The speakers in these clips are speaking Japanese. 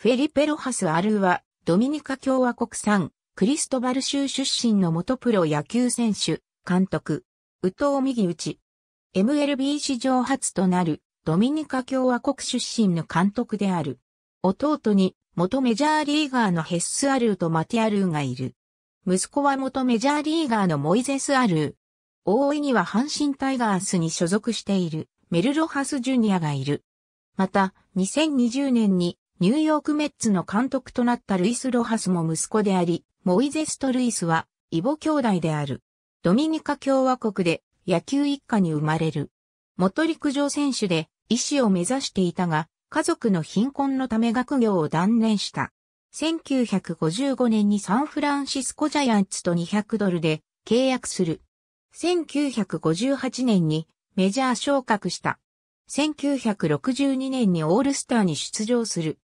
フェリペ・ロハス・アルーは、ドミニカ共和国産、クリストバル州出身の元プロ野球選手、監督、ウ宇ミ右打ち。MLB 史上初となる、ドミニカ共和国出身の監督である。弟に、元メジャーリーガーのヘッス・アルーとマティアルーがいる。息子は元メジャーリーガーのモイゼス・アルー。大いには阪神タイガースに所属している、メルロハス・ジュニアがいる。また、2020年にニューヨークメッツの監督となったルイス・ロハスも息子であり、モイゼスとルイスは、イボ兄弟である。ドミニカ共和国で野球一家に生まれる。元陸上選手で医師を目指していたが、家族の貧困のため学業を断念した。1955年にサンフランシスコジャイアンツと200ドルで契約する。1958年にメジャー昇格した。1962年にオールスターに出場する。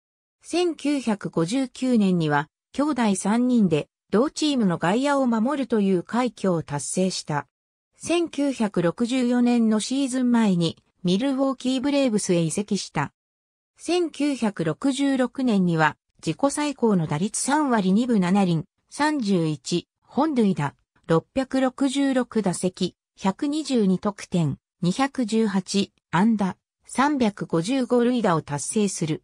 1959年には兄弟3人で同チームの外野を守るという快挙を達成した。1964年のシーズン前にミルウォーキーブレーブスへ移籍した。1966年には自己最高の打率3割2分7厘、31本塁打、666打席、122得点、218安打、355塁打を達成する。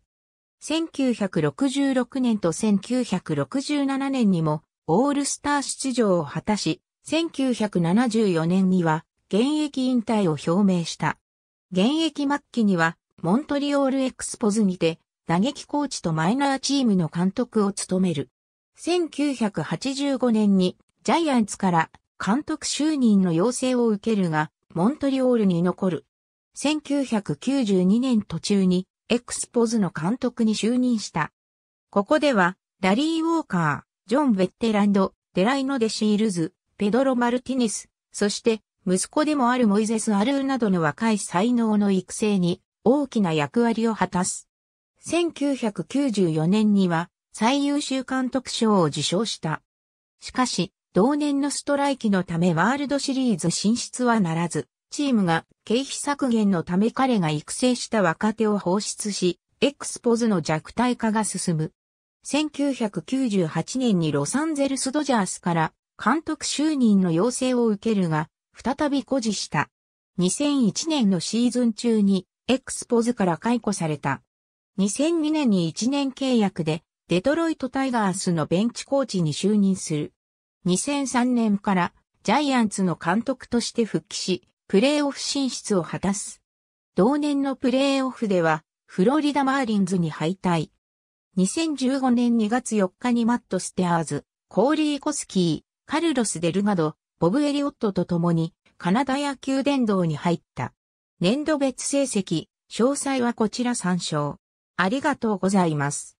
1966年と1967年にもオールスター出場を果たし、1974年には現役引退を表明した。現役末期にはモントリオールエクスポズにて打撃コーチとマイナーチームの監督を務める。1985年にジャイアンツから監督就任の要請を受けるが、モントリオールに残る。1992年途中にエクスポズの監督に就任した。ここでは、ラリー・ウォーカー、ジョン・ベッテランド、デライノ・デシールズ、ペドロ・マルティネス、そして息子でもあるモイゼス・アルーなどの若い才能の育成に大きな役割を果たす。1994年には最優秀監督賞を受賞した。しかし、同年のストライキのためワールドシリーズ進出はならず、チームが経費削減のため彼が育成した若手を放出し、エクスポズの弱体化が進む。1998年にロサンゼルスドジャースから監督就任の要請を受けるが、再び誇示した。2001年のシーズン中にエクスポズから解雇された。2002年に1年契約でデトロイトタイガースのベンチコーチに就任する。2003年からジャイアンツの監督として復帰し、プレーオフ進出を果たす。同年のプレーオフでは、フロリダ・マーリンズに敗退。2015年2月4日にマット・ステアーズ、コーリー・コスキー、カルロス・デルガド、ボブ・エリオットと共に、カナダ野球殿堂に入った。年度別成績、詳細はこちら参照。ありがとうございます。